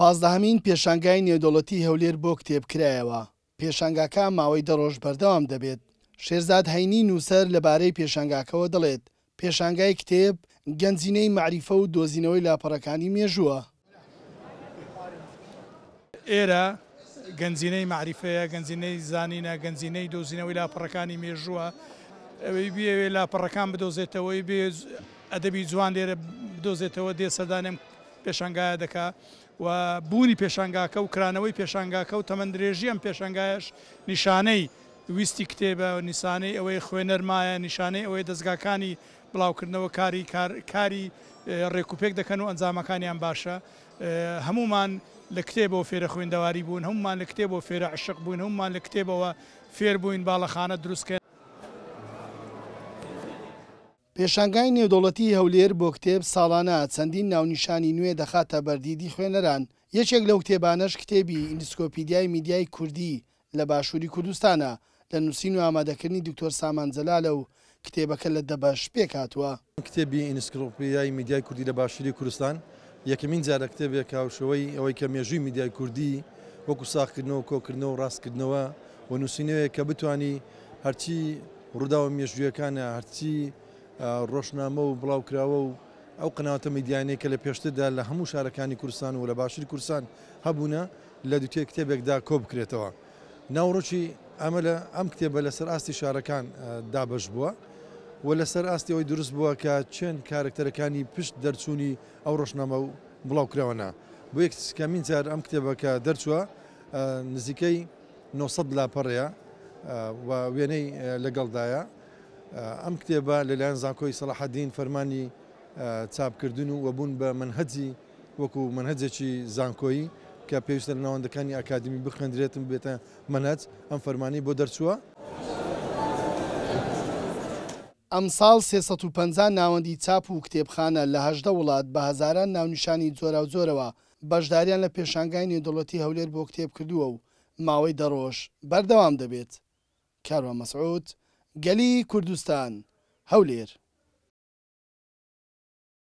پازدەهمین پێشانگای نێودۆڵەتی هەولێر بۆ کتێبکرایەوە پێشنگاکە ماوەی دەڕۆژ بەردەوام دەبێت شێرزاد هەینی نووسەر لەبارەی پێشنگاکەوە دەڵێت پێشانگای کتێب گەنجینەی معریفە و دۆزینەوەی لاپەڕەکانی مێژووە ئێرە گەنجینەی معریفەیە گەنجینەی زانینە گەنجینەی دۆزینەوەی لاپەڕەکانی مێژووە ئەوەی بێوێ لاپەڕەکان بدۆزێتەوەی بێ ئەدەبی جوان لێرە بدۆزێتەوە دێ سەدانم پێشنگایە دەکات و بوونی پێشنگاکە و کرانەوەی پێشنگاکە و تەمەندرێژی ئەم پێشنگایش نیشانەی ویستی کتێبە و نیسانەی ئەوەی خوێنەرمایە نیشانەی ئەوەی دەستگاکانی بڵاوکردنەوە کاری کاری ڕێکوپێک دەکەن و ئەنجامەکانیان باشە هەمومان لە کتێبەوە فێرە خوێندەواری بوون هەمومان لە کتێبەوە فێرە عشق بوون هەمومان لە کتێبەوە فێر بووین باڵەخانە دروستکە پێشانگای نێودوڵەتی هەولێر بۆ کتێب ساڵانە چەندین ناونیشانی نوێ دەخاتە بەردیدی خوێنەران یەکێک لەو کتێبانەش کتێبی ئینسکۆپیدیای میدیای کوردی لە باشووری کوردستانە لە نووسین و ئامادەکردنی دکتۆر سامانجەلا لەو کتێبەکە لە دەبەش پێکاتوە کتێبی ئینسکۆپیدیای میدیای کوردی لە باشووری کوردستان یەکەمین جارە کتێبێک کاوشەوەی ئەوەی کە مێژووی میدیای کوردی وەکو ساختکردنەوە کۆکردنەوە و ڕاستکردنەوە و نووسینەوەی کە بتانی هەرچی ڕووداوە مێژویەکانە هەرچی ڕۆشنامە و بڵاوکراوە و ئەو قناتە میدیانەیە کە لە پێشتردا لە هەموو شارەکانی کورسان و لە باشووری کورسان هەبوونە لە دوتێ کتێبێکدا کۆ بکرێتەوە. ناوڕۆکی ئەمە لە ئەم کتێبە لەسەر ئاستی شارەکان دابش بووە و لەسەر ئاستی ئەوی دروست بووە کە چێن کارکتەرەکانی پشت دەرچوونی ئەو ڕۆشنامە و بڵاوکراوەنا بۆ یەکسکەمین جار ئەم کتێبەکە دەرچووە نزیکەی 900 لاپەڕەیە و وێنەی لەگەڵدایە ئەم کتێبە لەلایەن زانکۆی سەلاحدین فەرمانی چاپکردن و وەبوون بە منهەجی وەکو منهجێکی زانکۆیی کە پێویستە لە ناوەندەکانی ئاکادمی بخندرێتم بێتە منەت ئەم فەرمانی بۆ دەرچووە. ئەمساڵ 350 ناوەندی چاپ و کتێبخانە لە هەشدە وڵات بە هزاران ناونیشانی جۆرا و جۆرەوە بەشداریان لە پێشانگای نێدوڵەتی هەولێر بۆ کتێب کردووە و ماوەی دەڕۆژ بەردەوام دەبێت. کارۆ مەسعود، گەلی کوردستان هەولێر